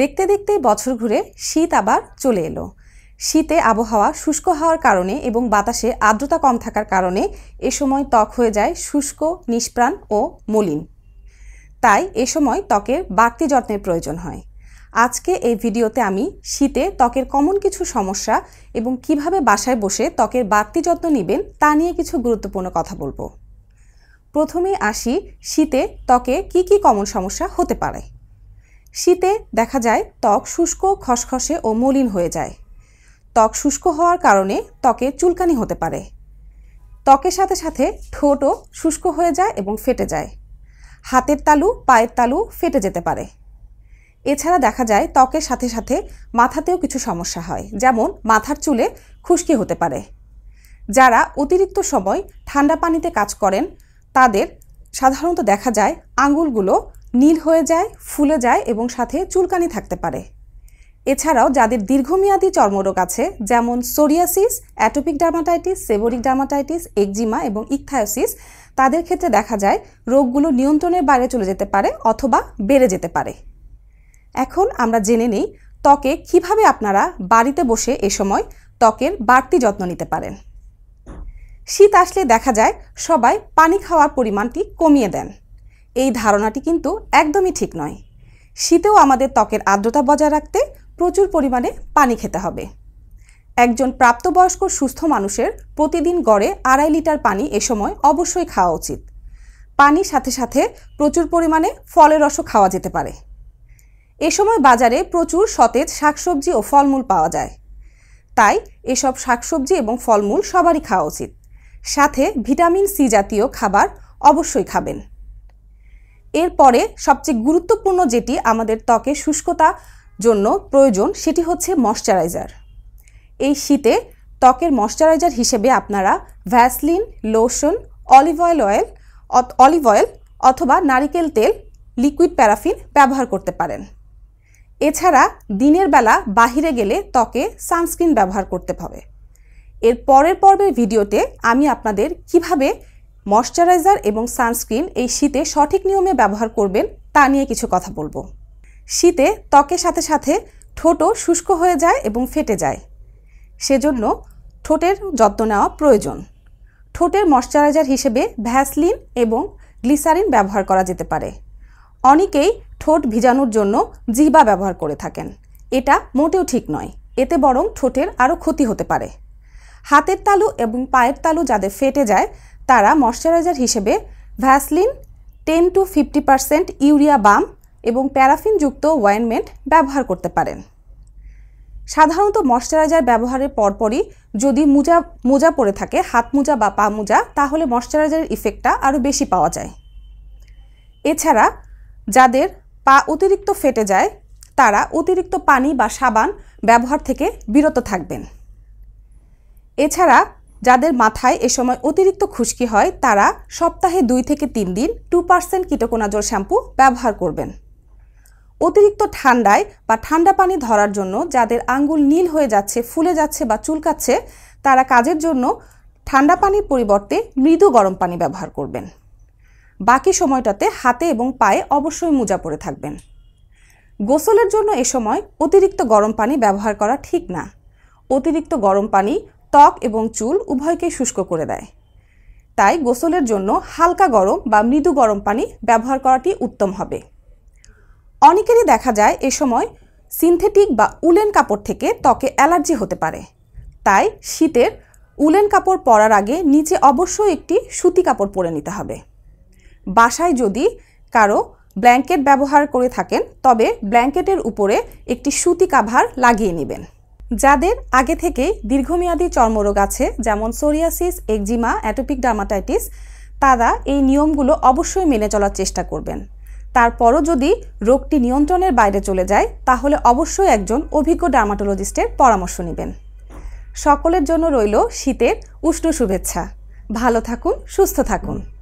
দেখতে দেখতে বছর ঘুরে শীত আবার চলে এলো শীতে আবহাওয়া শুষ্ক হওয়ার কারণে এবং বাতাসে আর্দ্রতা কম থাকার কারণে এ সময় ত্বক হয়ে যায় শুষ্ক নিষ্প্রাণ ও মলিন তাই এ সময় ত্বকের বাড়তি যত্নের প্রয়োজন হয় আজকে এই ভিডিওতে আমি শীতে ত্বকের কমন কিছু সমস্যা এবং কিভাবে বাসায় বসে ত্বকের বাড়তি যত্ন নেবেন তা নিয়ে কিছু গুরুত্বপূর্ণ কথা বলবো প্রথমে আসি শীতে ত্বকে কি কি কমন সমস্যা হতে পারে শীতে দেখা যায় ত্বক শুষ্ক খসখসে ও মলিন হয়ে যায় ত্বক শুষ্ক হওয়ার কারণে ত্বকে চুলকানি হতে পারে ত্বকের সাথে সাথে ঠোঁটও শুষ্ক হয়ে যায় এবং ফেটে যায় হাতের তালু পায়ের তালু ফেটে যেতে পারে এছাড়া দেখা যায় ত্বকের সাথে সাথে মাথাতেও কিছু সমস্যা হয় যেমন মাথার চুলে খুশকি হতে পারে যারা অতিরিক্ত সময় ঠান্ডা পানিতে কাজ করেন তাদের সাধারণত দেখা যায় আঙুলগুলো নীল হয়ে যায় ফুলে যায় এবং সাথে চুলকানি থাকতে পারে এছাড়াও যাদের দীর্ঘমেয়াদী চর্মরোগ আছে যেমন psoriasis atopic dermatitis seborrheic dermatitis eczema এবং ইকথায়োসিস তাদের ক্ষেত্রে দেখা যায় রোগগুলো নিয়ন্ত্রণের বাইরে চলে যেতে পারে অথবা বেড়ে যেতে পারে এখন আমরা জেনে নিই ত্বকে কিভাবে আপনারা বাড়িতে বসে এ সময় ত্বকের বাড়তি যত্ন নিতে পারেন শীত আসলে দেখা যায় সবাই পানি খাওয়ার পরিমাণটি কমিয়ে দেন এই ধারণাটি কিন্তু একদমই ঠিক নয় শীতেও আমাদের ত্বকের আর্দ্রতা বজায় রাখতে প্রচুর পরিমাণে পানি খেতে হবে একজন প্রাপ্তবয়স্ক সুস্থ মানুষের প্রতিদিন গড়ে আড়াই লিটার পানি এ সময় অবশ্যই খাওয়া উচিত পানির সাথে সাথে প্রচুর পরিমাণে ফলের রসও খাওয়া যেতে পারে এ সময় বাজারে প্রচুর সতেজ শাকসবজি ও ফলমূল পাওয়া যায় তাই এসব শাকসবজি এবং ফলমূল সবারই খাওয়া উচিত সাথে ভিটামিন সি জাতীয় খাবার অবশ্যই খাবেন এরপরে সবচেয়ে গুরুত্বপূর্ণ যেটি আমাদের ত্বকে শুষ্কতা জন্য প্রয়োজন সেটি হচ্ছে ময়শ্চারাইজার এই শীতে ত্বকের ময়শ্চারাইজার হিসেবে আপনারা Vaseline lotion olive oil oil olive oil অথবা নারিকেল তেল লিকুইড প্যারাফিন ব্যবহার করতে পারেন এছাড়া দিনের বেলা বাহিরে গেলে ত্বকে সানস্ক্রিন ব্যবহার করতে হবে এর পরের পর্বের ভিডিওতে আমি আপনাদের কিভাবে মশ্চারাইজার এবং সানস্ক্রিন এই শীতে সঠিক নিয়মে ব্যবহার করবেন তা নিয়ে কিছু কথা বলবো শীতে ত্বকের সাথে সাথে ঠোঁটও শুষ্ক হয়ে যায় এবং ফেটে যায় সেজন্য ঠোঁটের যত্ন নেওয়া প্রয়োজন ঠোঁটের ময়শ্চারাইজার হিসেবে ভ্যাসলিন এবং গ্লিসারিন ব্যবহার করা যেতে পারে অনেকেই ঠোঁট ভিজানোর জন্য জিহবা ব্যবহার করে থাকেন এটা মোটেও ঠিক নয় এতে বরং ঠোঁটের আরও ক্ষতি হতে পারে হাতের তালু এবং পায়ের তালু যাদের ফেটে যায় তারা ময়শ্চারাইজার হিসেবে Vaseline ten to fifty percent urea balm এবং প্যারাফিনযুক্ত ওয়াইনমেন্ট ব্যবহার করতে পারেন সাধারণত ময়শ্চারাইজার ব্যবহারের পরপরই যদি মোজা মোজা পরে থাকে হাত মোজা বা পা মোজা তাহলে ময়শ্চারাইজারের ইফেক্টটা আরও বেশি পাওয়া যায় এছাড়া যাদের পা অতিরিক্ত ফেটে যায় তারা অতিরিক্ত পানি বা সাবান ব্যবহার থেকে বিরত থাকবেন এছাড়া যাদের মাথায় এ সময় অতিরিক্ত খুশকি হয় তারা সপ্তাহে দুই থেকে তিন দিন টু পার্সেন্ট কীটকোনাজল শ্যাম্পু ব্যবহার করবেন অতিরিক্ত ঠান্ডায় বা ঠান্ডা পানি ধরার জন্য যাদের আঙ্গুল নীল হয়ে যাচ্ছে ফুলে যাচ্ছে বা চুলকাচ্ছে তারা কাজের জন্য ঠান্ডা পানির পরিবর্তে মৃদু গরম পানি ব্যবহার করবেন বাকি সময়টাতে হাতে এবং পায়ে অবশ্যই মোজা পরে থাকবেন গোসলের জন্য এ সময় অতিরিক্ত গরম পানি ব্যবহার করা ঠিক না অতিরিক্ত গরম পানি ত্বক এবং চুল উভয়কে শুষ্ক করে দেয় তাই গোসলের জন্য হালকা গরম বা মৃদু গরম পানি ব্যবহার করাটি উত্তম হবে অনেকেরই দেখা যায় এ সময় সিনথেটিক বা উলেন কাপড় থেকে ত্বকে অ্যালার্জি হতে পারে তাই শীতের উলেন কাপড় পরার আগে নিচে অবশ্যই একটি সুতি কাপড় পরে নিতে হবে বাসায় যদি কারো ব্ল্যাঙ্কেট ব্যবহার করে থাকেন তবে ব্ল্যাঙ্কেটের উপরে একটি সুতি কাভার লাগিয়ে নেবেন যাদের আগে থেকেই দীর্ঘমেয়াদী চর্মরোগ আছে যেমন সোরিয়াসিস একজিমা অ্যাটোপিক ডার্মাটাইটিস তারা এই নিয়মগুলো অবশ্যই মেনে চলার চেষ্টা করবেন তারপরও যদি রোগটি নিয়ন্ত্রণের বাইরে চলে যায় তাহলে অবশ্যই একজন অভিজ্ঞ ডার্মাটোলজিস্টের পরামর্শ নেবেন সকলের জন্য রইল শীতের উষ্ণ শুভেচ্ছা ভালো থাকুন সুস্থ থাকুন